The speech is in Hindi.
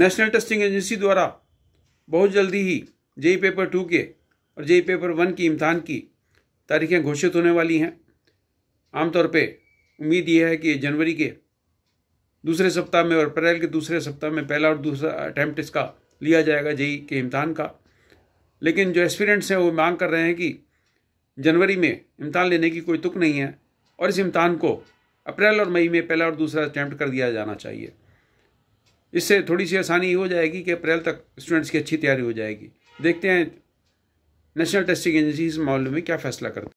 नेशनल टेस्टिंग एजेंसी द्वारा बहुत जल्दी ही जेई पेपर टू के और जेई पेपर वन की इम्तहान की तारीखें घोषित होने वाली हैं आमतौर पे उम्मीद यह है कि जनवरी के दूसरे सप्ताह में और अप्रैल के दूसरे सप्ताह में पहला और दूसरा अटैम्प्ट इसका लिया जाएगा जेई के इम्तहान का लेकिन जो एक्सपीरियंट्स हैं वो मांग कर रहे हैं कि जनवरी में इम्तहान लेने की कोई तुक नहीं है और इस इम्तहान को अप्रैल और मई में पहला और दूसरा अटैम्प्ट कर दिया जाना चाहिए इससे थोड़ी सी आसानी हो जाएगी कि अप्रैल तक स्टूडेंट्स की अच्छी तैयारी हो जाएगी देखते हैं नेशनल टेस्टिंग एजेंसी इस मामले में क्या फैसला करते हैं